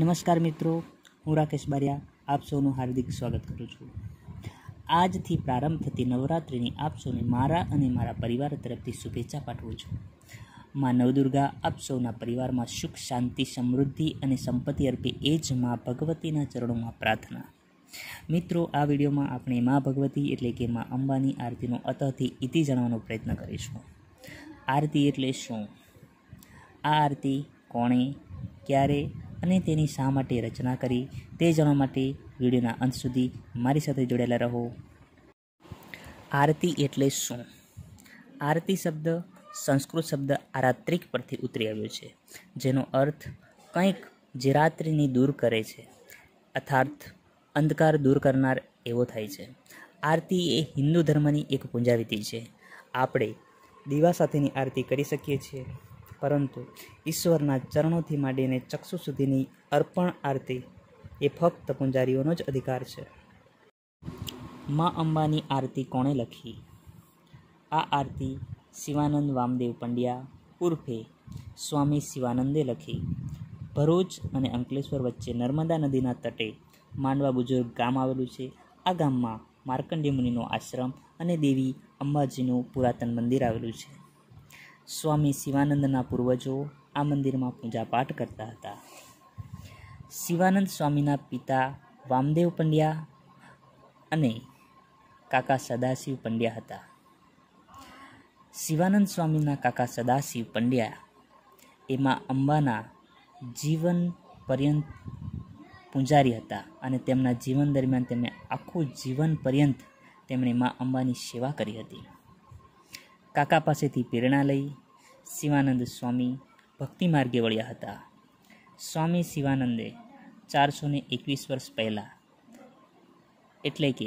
નમસ્કાર મિત્રો હું રાકેશ બારિયા આપ સૌનું હાર્દિક સ્વાગત કરું છું આજથી પ્રારંભ થતી નવરાત્રિની આપ સૌને મારા અને મારા પરિવાર તરફથી શુભેચ્છા પાઠવું છું માં નવદુર્ગા આપ સૌના પરિવારમાં સુખ શાંતિ સમૃદ્ધિ અને સંપત્તિ અર્પે એ જ મા ભગવતીના ચરણોમાં પ્રાર્થના મિત્રો આ વિડીયોમાં આપણે મા ભગવતી એટલે કે મા અંબાની આરતીનો અતઃથી ઇતિ જાણવાનો પ્રયત્ન કરીશું આરતી એટલે શું આ આરતી કોણે ક્યારે અને તેની શા માટે રચના કરી તે જાણવા માટે વિડીયોના અંત સુધી મારી સાથે જોડાયેલા રહો આરતી એટલે શું આરતી શબ્દ સંસ્કૃત શબ્દ આરાત્રિક પરથી ઉતરી આવ્યો છે જેનો અર્થ કંઈક જે રાત્રિની દૂર કરે છે અર્થાર્થ અંધકાર દૂર કરનાર એવો થાય છે આરતી એ હિન્દુ ધર્મની એક પૂંજાવિધિ છે આપણે દીવા સાથેની આરતી કરી શકીએ છીએ પરંતુ ઈશ્વરના ચરણોથી માંડીને ચક્ષુ સુધીની અર્પણ આરતી એ ફક્ત પૂંજારીઓનો જ અધિકાર છે મા અંબાની આરતી કોણે લખી આ આરતી શિવાનંદ વામદેવ પંડ્યા ઉર્ફે સ્વામી શિવાનંદે લખી ભરૂચ અને અંકલેશ્વર વચ્ચે નર્મદા નદીના તટે માંડવા બુજુર્ગ ગામ આવેલું છે આ ગામમાં માર્કંડી મુનિનો આશ્રમ અને દેવી અંબાજીનું પુરાતન મંદિર આવેલું છે સ્વામી શિવાનંદના પૂર્વજો આ મંદિરમાં પૂજાપાઠ કરતા હતા શિવાનંદ સ્વામીના પિતા વામદેવ પંડ્યા અને કાકા સદાશિવ પંડ્યા હતા શિવાનંદ સ્વામીના કાકા સદાશિવ પંડ્યા એમાં અંબાના જીવન પર્યંત પૂંજારી હતા અને તેમના જીવન દરમિયાન તેમણે આખું જીવન પર્યંત તેમણે મા અંબાની સેવા કરી હતી કાકા પાસેથી પ્રેરણા લઈ શિવાનંદ સ્વામી ભક્તિ માર્ગે વળ્યા હતા સ્વામી શિવાનંદે ચારસો ને એકવીસ વર્ષ પહેલાં એટલે કે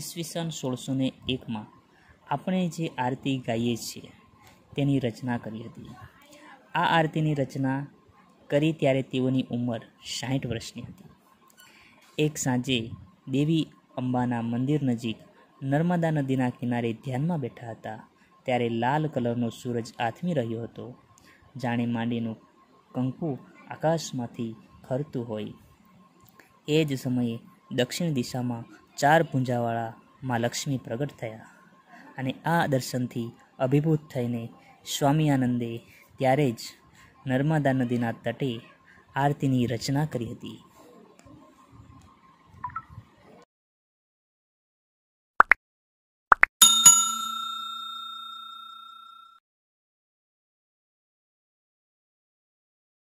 ઈસવીસન સોળસો ને એકમાં આપણે જે આરતી ગાઈએ છીએ તેની રચના કરી હતી આ આરતીની રચના કરી ત્યારે તેઓની ઉંમર સાઠ વર્ષની હતી એક સાંજે દેવી અંબાના મંદિર નજીક નર્મદા નદીના કિનારે ધ્યાનમાં બેઠા હતા ત્યારે લાલ કલરનો સૂરજ આથમી રહ્યો હતો જાણે માંડીનું કંકુ આકાશમાંથી ખરતું હોય એ જ સમયે દક્ષિણ દિશામાં ચાર પૂંજાવાળા મા લક્ષ્મી પ્રગટ થયા અને આ દર્શનથી અભિભૂત થઈને સ્વામી આનંદે ત્યારે જ નર્મદા નદીના તટે આરતીની રચના કરી હતી